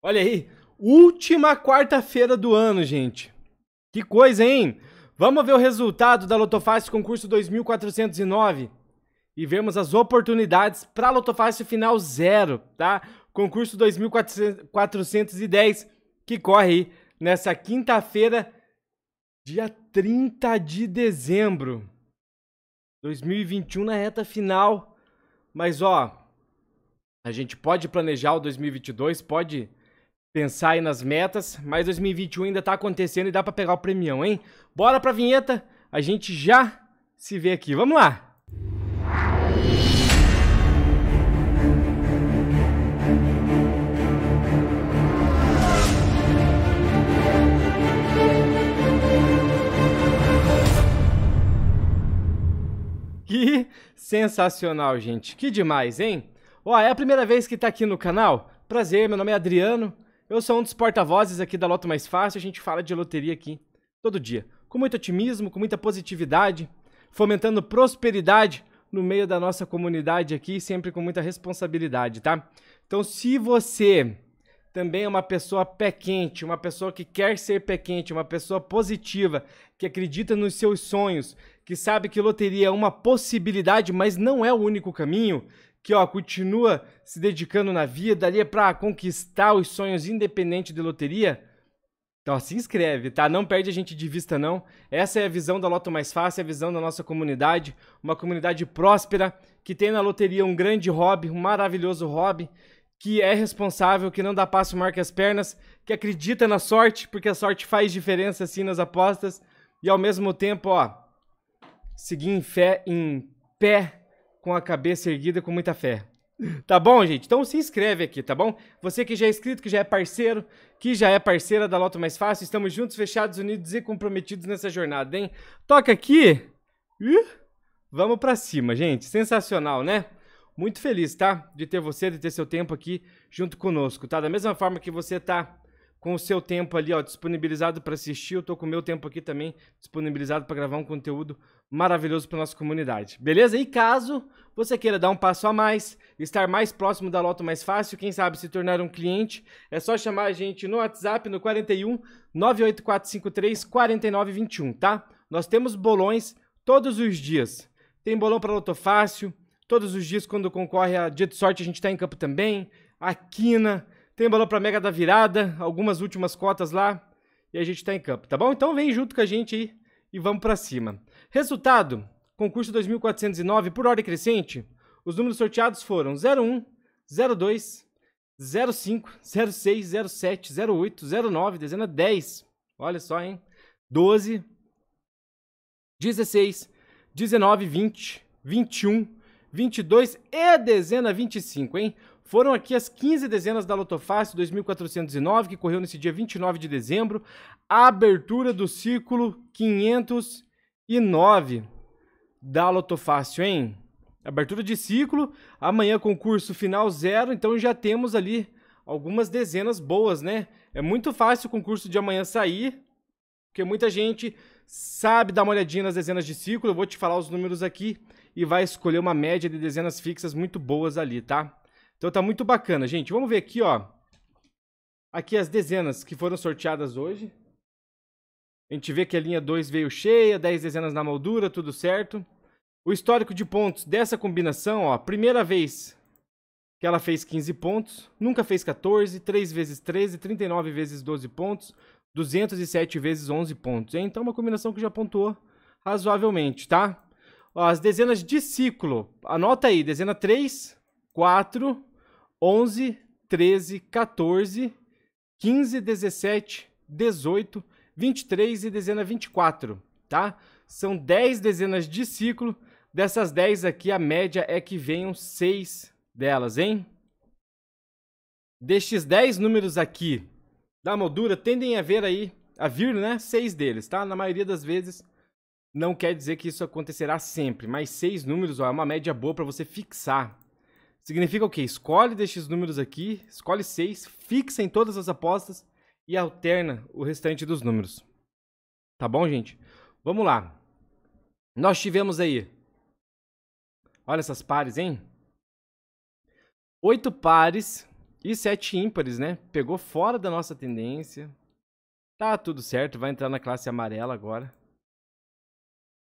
Olha aí, última quarta-feira do ano, gente. Que coisa, hein? Vamos ver o resultado da Lotofácil concurso 2409 e vemos as oportunidades para Lotofácil final zero, tá? Concurso 2410 que corre aí nessa quinta-feira, dia 30 de dezembro. 2021 na reta final. Mas ó, a gente pode planejar o 2022, pode pensar aí nas metas, mas 2021 ainda tá acontecendo e dá para pegar o premião, hein? Bora pra vinheta, a gente já se vê aqui. Vamos lá! Que sensacional, gente. Que demais, hein? Ó, é a primeira vez que tá aqui no canal. Prazer, meu nome é Adriano. Eu sou um dos porta-vozes aqui da Loto Mais Fácil, a gente fala de loteria aqui todo dia. Com muito otimismo, com muita positividade, fomentando prosperidade no meio da nossa comunidade aqui, sempre com muita responsabilidade, tá? Então, se você também é uma pessoa pé quente, uma pessoa que quer ser pé quente, uma pessoa positiva, que acredita nos seus sonhos, que sabe que loteria é uma possibilidade, mas não é o único caminho, que ó, continua se dedicando na vida ali para conquistar os sonhos independente de loteria, então se assim, inscreve, tá? Não perde a gente de vista não. Essa é a visão da Loto Mais Fácil, é a visão da nossa comunidade, uma comunidade próspera que tem na loteria um grande hobby, um maravilhoso hobby, que é responsável, que não dá passo maior que as pernas, que acredita na sorte, porque a sorte faz diferença assim nas apostas e ao mesmo tempo, ó, seguir em fé, em pé com a cabeça erguida com muita fé. Tá bom, gente? Então se inscreve aqui, tá bom? Você que já é inscrito, que já é parceiro, que já é parceira da Loto Mais Fácil, estamos juntos, fechados, unidos e comprometidos nessa jornada, hein? Toca aqui. Uh, vamos para cima, gente. Sensacional, né? Muito feliz, tá? De ter você, de ter seu tempo aqui junto conosco, tá? Da mesma forma que você tá com o seu tempo ali, ó, disponibilizado para assistir. Eu tô com o meu tempo aqui também disponibilizado para gravar um conteúdo maravilhoso para nossa comunidade. Beleza? E caso você queira dar um passo a mais, estar mais próximo da Loto Mais Fácil, quem sabe se tornar um cliente, é só chamar a gente no WhatsApp no 41 98453 4921, tá? Nós temos bolões todos os dias. Tem bolão para Loto Fácil, todos os dias quando concorre a Dia de Sorte a gente tá em campo também. A Quina, tem balão para Mega da Virada, algumas últimas cotas lá e a gente tá em campo, tá bom? Então vem junto com a gente aí e vamos para cima. Resultado: concurso 2409 por ordem crescente. Os números sorteados foram 01, 02, 05, 06, 07, 08, 09, dezena 10. Olha só, hein? 12, 16, 19, 20, 21, 22 e dezena 25, hein? Foram aqui as 15 dezenas da Lotofácil 2409, que correu nesse dia 29 de dezembro, a abertura do círculo 509 da Lotofácil, hein? Abertura de ciclo, amanhã concurso final zero, então já temos ali algumas dezenas boas, né? É muito fácil o concurso de amanhã sair, porque muita gente sabe dar uma olhadinha nas dezenas de ciclo, eu vou te falar os números aqui e vai escolher uma média de dezenas fixas muito boas ali, tá? Então tá muito bacana, gente. Vamos ver aqui, ó. Aqui as dezenas que foram sorteadas hoje. A gente vê que a linha 2 veio cheia, 10 dezenas na moldura, tudo certo. O histórico de pontos dessa combinação, ó, primeira vez que ela fez 15 pontos, nunca fez 14, 3 vezes 13, 39 vezes 12 pontos, 207 vezes 11 pontos. Hein? Então, uma combinação que já pontuou razoavelmente, tá? As dezenas de ciclo. Anota aí, dezena 3, 4, 11, 13, 14, 15, 17, 18, 23 e dezena 24, tá? São 10 dezenas de ciclo. Dessas 10 aqui, a média é que venham 6 delas, hein? Destes 10 números aqui da moldura, tendem a ver aí, a vir, né? 6 deles, tá? Na maioria das vezes, não quer dizer que isso acontecerá sempre, mas seis números ó, é uma média boa para você fixar. Significa o quê? Escolhe destes números aqui, escolhe seis, fixa em todas as apostas e alterna o restante dos números. Tá bom, gente? Vamos lá. Nós tivemos aí. Olha essas pares, hein? Oito pares e sete ímpares, né? Pegou fora da nossa tendência. Tá tudo certo, vai entrar na classe amarela agora.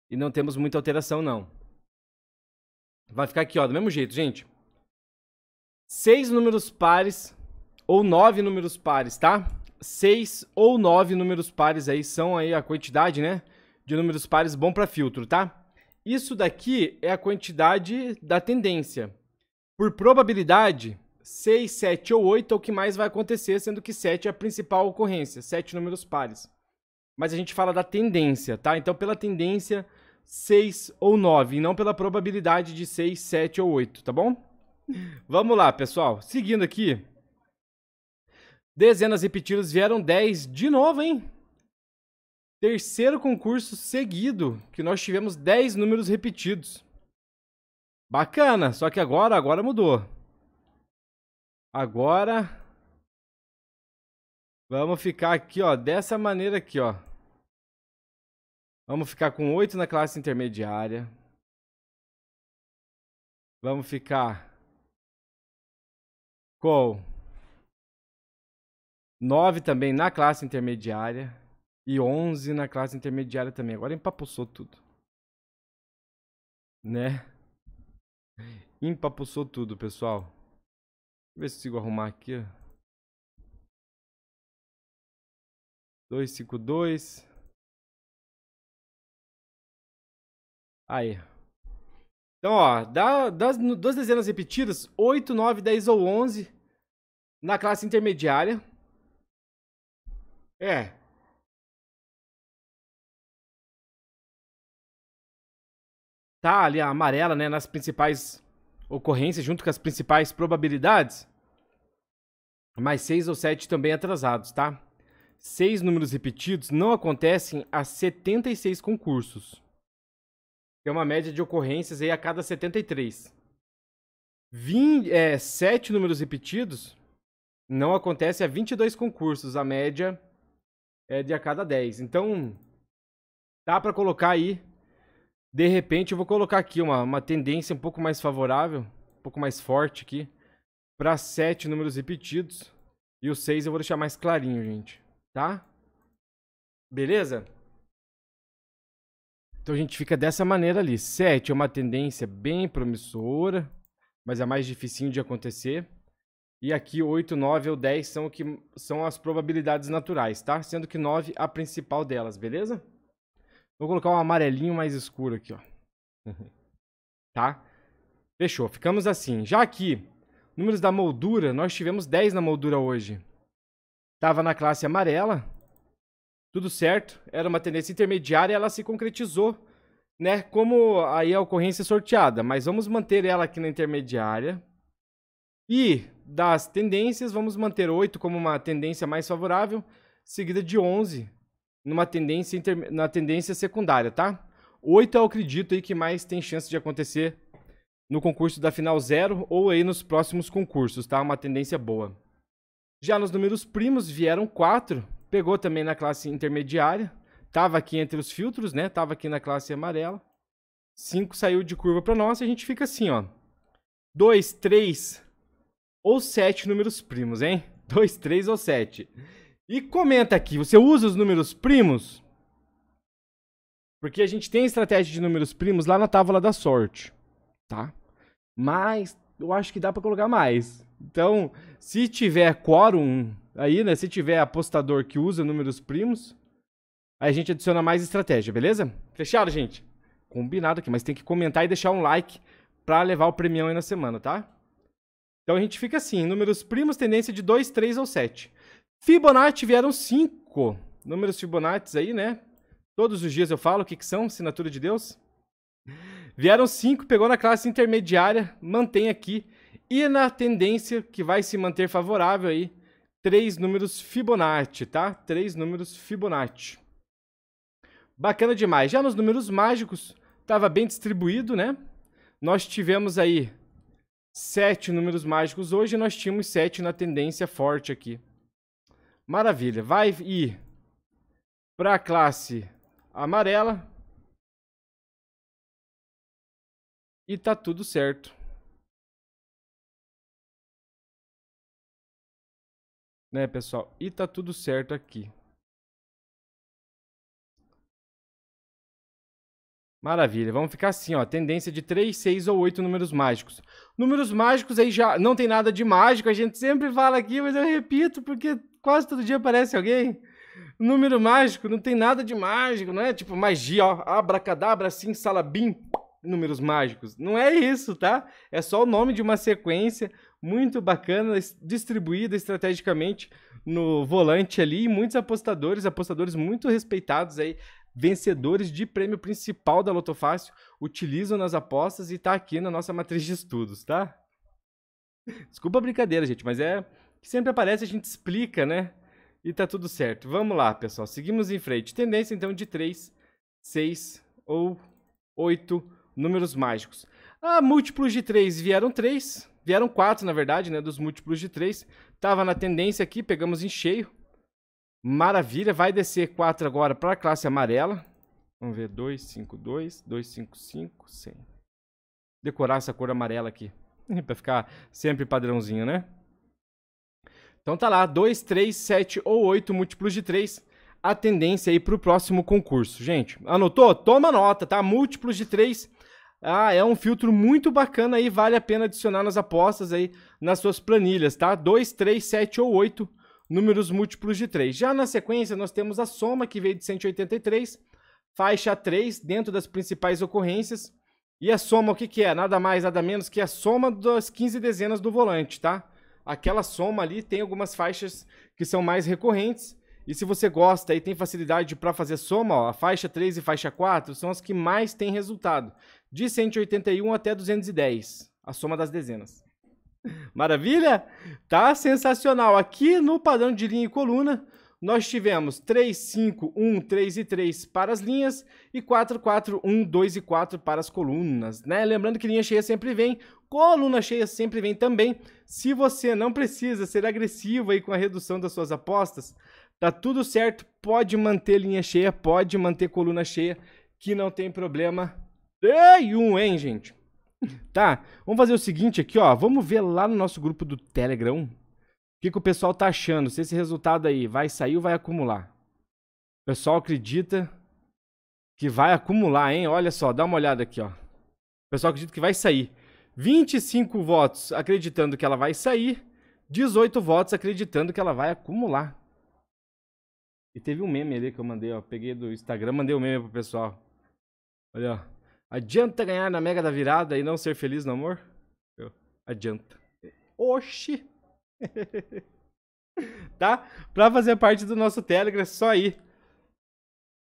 E não temos muita alteração, não. Vai ficar aqui, ó, do mesmo jeito, gente. Seis números pares ou nove números pares, tá? Seis ou nove números pares aí são aí a quantidade, né? De números pares bom para filtro, tá? Isso daqui é a quantidade da tendência. Por probabilidade, 6, 7 ou 8 é o que mais vai acontecer, sendo que 7 é a principal ocorrência, 7 números pares. Mas a gente fala da tendência, tá? Então, pela tendência, 6 ou 9, e não pela probabilidade de 6, 7 ou 8, tá bom? Vamos lá, pessoal. Seguindo aqui. Dezenas repetidas vieram 10 de novo, hein? Terceiro concurso seguido que nós tivemos 10 números repetidos. Bacana, só que agora, agora mudou. Agora vamos ficar aqui, ó, dessa maneira aqui, ó. Vamos ficar com 8 na classe intermediária. Vamos ficar com 9 também na classe intermediária e 11 na classe intermediária também. Agora empapuçou tudo. Né? Empapuçou tudo, pessoal. Deixa eu ver se consigo arrumar aqui. 252 Aí. Então, ó, das, das dezenas repetidas, 8, 9, 10 ou 11 na classe intermediária. É. Tá ali a amarela, né, nas principais ocorrências, junto com as principais probabilidades. Mais 6 ou 7 também atrasados, tá? 6 números repetidos não acontecem a 76 concursos tem é uma média de ocorrências aí a cada 73. 20, é, 7 números repetidos não acontece a 22 concursos, a média é de a cada 10. Então, dá para colocar aí, de repente, eu vou colocar aqui uma, uma tendência um pouco mais favorável, um pouco mais forte aqui, para 7 números repetidos. E o 6 eu vou deixar mais clarinho, gente, tá? Beleza? Então a gente fica dessa maneira ali. 7 é uma tendência bem promissora, mas é mais dificinho de acontecer. E aqui 8, 9 ou 10 são, o que, são as probabilidades naturais, tá? Sendo que 9 é a principal delas, beleza? Vou colocar um amarelinho mais escuro aqui, ó. tá? Fechou, ficamos assim. Já aqui, números da moldura, nós tivemos 10 na moldura hoje. Tava na classe amarela, tudo certo, era uma tendência intermediária, e ela se concretizou, né? Como aí a ocorrência é sorteada, mas vamos manter ela aqui na intermediária. E das tendências, vamos manter 8 como uma tendência mais favorável, seguida de 11 numa tendência inter... na tendência secundária, tá? 8 eu acredito aí que mais tem chance de acontecer no concurso da final zero ou aí nos próximos concursos, tá? Uma tendência boa. Já nos números primos vieram 4, Pegou também na classe intermediária. Tava aqui entre os filtros, né? Tava aqui na classe amarela. 5 saiu de curva para nós e a gente fica assim, ó. 2, 3 ou 7 números primos, hein? 2, 3 ou 7. E comenta aqui, você usa os números primos? Porque a gente tem estratégia de números primos lá na tábua da sorte, tá? Mas eu acho que dá para colocar mais. Então, se tiver quórum Aí, né, se tiver apostador que usa números primos, aí a gente adiciona mais estratégia, beleza? Fechado, gente? Combinado aqui, mas tem que comentar e deixar um like pra levar o premião aí na semana, tá? Então a gente fica assim, números primos, tendência de 2, 3 ou 7. Fibonacci vieram 5. Números Fibonacci aí, né? Todos os dias eu falo o que, que são, assinatura de Deus. Vieram 5, pegou na classe intermediária, mantém aqui. E na tendência que vai se manter favorável aí, três números Fibonacci, tá? Três números Fibonacci. Bacana demais. Já nos números mágicos, estava bem distribuído, né? Nós tivemos aí sete números mágicos hoje e nós tínhamos sete na tendência forte aqui. Maravilha. Vai ir para a classe amarela. E tá tudo certo. né, pessoal? E tá tudo certo aqui. Maravilha, vamos ficar assim, ó, tendência de 3, 6 ou 8 números mágicos. Números mágicos aí já não tem nada de mágico, a gente sempre fala aqui, mas eu repito porque quase todo dia aparece alguém. Número mágico não tem nada de mágico, não é tipo magia, ó, abracadabra, assim, salabim, números mágicos. Não é isso, tá? É só o nome de uma sequência muito bacana, distribuída estrategicamente no volante ali, e muitos apostadores, apostadores muito respeitados aí, vencedores de prêmio principal da Lotofácil, utilizam nas apostas e está aqui na nossa matriz de estudos, tá? Desculpa a brincadeira, gente, mas é que sempre aparece, a gente explica, né? E tá tudo certo. Vamos lá, pessoal. Seguimos em frente. Tendência, então, de 3, 6 ou 8 números mágicos. Ah, múltiplos de 3 vieram 3. Vieram quatro, na verdade, né? Dos múltiplos de três. Tava na tendência aqui, pegamos em cheio. Maravilha, vai descer 4 agora para a classe amarela. Vamos ver, 2, 2, 2, 5, 5, 5, 100. Decorar essa cor amarela aqui, para ficar sempre padrãozinho, né? Então tá lá, 2, 3, 7 ou 8 múltiplos de 3, a tendência aí é para o próximo concurso. Gente, anotou? Toma nota, tá? Múltiplos de 3 ah, é um filtro muito bacana aí, vale a pena adicionar nas apostas aí, nas suas planilhas, tá? 2, 3, 7 ou 8 números múltiplos de 3. Já na sequência, nós temos a soma que veio de 183, faixa 3, dentro das principais ocorrências. E a soma, o que, que é? Nada mais, nada menos que a soma das 15 dezenas do volante, tá? Aquela soma ali tem algumas faixas que são mais recorrentes. E se você gosta e tem facilidade para fazer soma, ó, a faixa 3 e faixa 4 são as que mais têm resultado de 181 até 210, a soma das dezenas. Maravilha? Tá sensacional. Aqui no padrão de linha e coluna, nós tivemos 3, 5, 1, 3 e 3 para as linhas e 4, 4, 1, 2 e 4 para as colunas, né? Lembrando que linha cheia sempre vem, coluna cheia sempre vem também. Se você não precisa ser agressivo aí com a redução das suas apostas, tá tudo certo, pode manter linha cheia, pode manter coluna cheia, que não tem problema Ei, um, hein, gente? Tá, vamos fazer o seguinte aqui, ó. Vamos ver lá no nosso grupo do Telegram o que, que o pessoal tá achando. Se esse resultado aí vai sair ou vai acumular. O pessoal acredita que vai acumular, hein? Olha só, dá uma olhada aqui, ó. O pessoal acredita que vai sair. 25 votos acreditando que ela vai sair, 18 votos acreditando que ela vai acumular. E teve um meme ali que eu mandei, ó. Peguei do Instagram, mandei o um meme pro pessoal. Olha, ó. Adianta ganhar na mega da virada e não ser feliz no amor? Eu. Adianta. Oxi! tá? Pra fazer parte do nosso Telegram, é só ir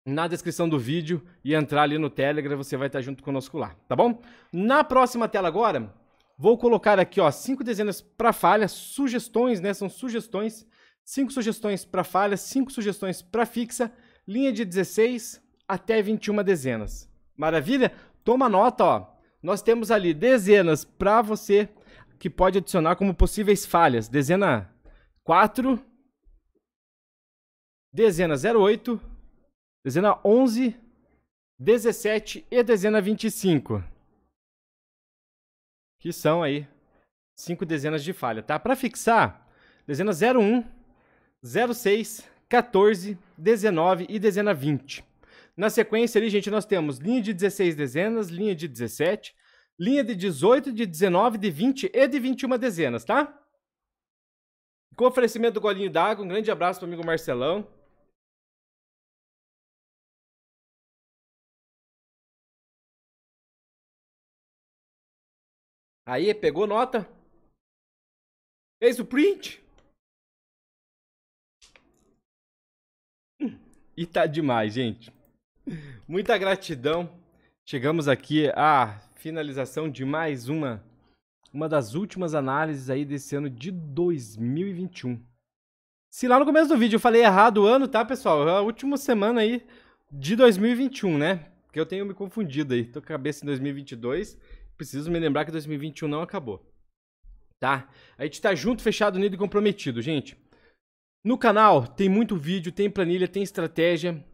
na descrição do vídeo e entrar ali no Telegram, você vai estar junto conosco lá, tá bom? Na próxima tela agora, vou colocar aqui, ó, cinco dezenas para falha, sugestões, né? São sugestões. Cinco sugestões para falha, cinco sugestões para fixa, linha de 16 até 21 dezenas. Maravilha? Toma nota, ó. Nós temos ali dezenas para você que pode adicionar como possíveis falhas. Dezena 4, dezena 08, dezena 11, 17 e dezena 25. Que são aí cinco dezenas de falha, tá? Para fixar, dezena 01, 06, 14, 19 e dezena 20. Na sequência ali, gente, nós temos linha de 16 dezenas, linha de 17, linha de 18, de 19, de 20 e de 21 dezenas, tá? Com oferecimento do golinho d'água, um grande abraço pro amigo Marcelão. Aí, pegou nota? Fez o print? Hum, e tá demais, gente. Muita gratidão. Chegamos aqui à finalização de mais uma uma das últimas análises aí desse ano de 2021. Se lá no começo do vídeo eu falei errado o ano, tá, pessoal? É a última semana aí de 2021, né? Que eu tenho me confundido aí. Tô com a cabeça em 2022. Preciso me lembrar que 2021 não acabou. Tá? A gente tá junto, fechado, unido e comprometido, gente. No canal tem muito vídeo, tem planilha, tem estratégia.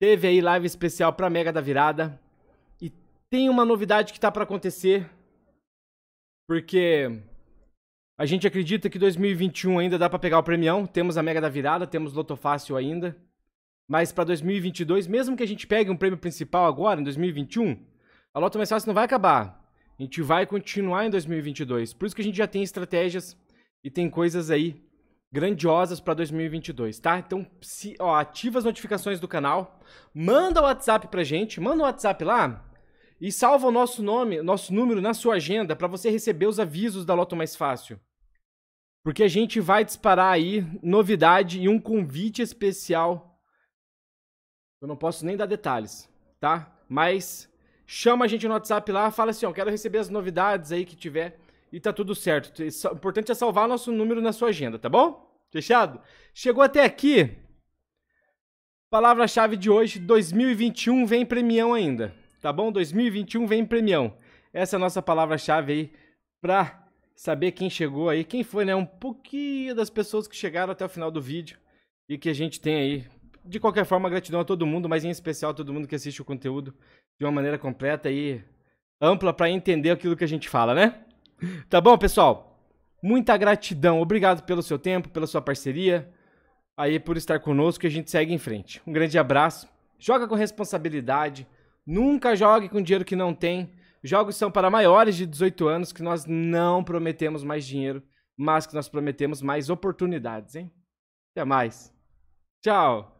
Teve aí live especial pra Mega da Virada. E tem uma novidade que tá para acontecer. Porque a gente acredita que 2021 ainda dá para pegar o premião. Temos a Mega da Virada, temos Loto Fácil ainda. Mas para 2022, mesmo que a gente pegue um prêmio principal agora, em 2021, a Loto Mais Fácil não vai acabar. A gente vai continuar em 2022. Por isso que a gente já tem estratégias e tem coisas aí grandiosas para 2022, tá? Então, se, ó, ativa as notificações do canal, manda o WhatsApp pra gente, manda o WhatsApp lá e salva o nosso nome, nosso número na sua agenda para você receber os avisos da Loto Mais Fácil. Porque a gente vai disparar aí novidade e um convite especial. Eu não posso nem dar detalhes, tá? Mas chama a gente no WhatsApp lá, fala assim, ó, quero receber as novidades aí que tiver e tá tudo certo. O importante é salvar nosso número na sua agenda, tá bom? Fechado? Chegou até aqui. Palavra-chave de hoje: 2021 vem premião ainda, tá bom? 2021 vem premião. Essa é a nossa palavra-chave aí pra saber quem chegou aí, quem foi, né? Um pouquinho das pessoas que chegaram até o final do vídeo e que a gente tem aí. De qualquer forma, gratidão a todo mundo, mas em especial a todo mundo que assiste o conteúdo de uma maneira completa e ampla para entender aquilo que a gente fala, né? tá bom, pessoal? Muita gratidão. Obrigado pelo seu tempo, pela sua parceria, aí por estar conosco e a gente segue em frente. Um grande abraço. Joga com responsabilidade. Nunca jogue com dinheiro que não tem. Jogos são para maiores de 18 anos que nós não prometemos mais dinheiro, mas que nós prometemos mais oportunidades, hein? Até mais. Tchau.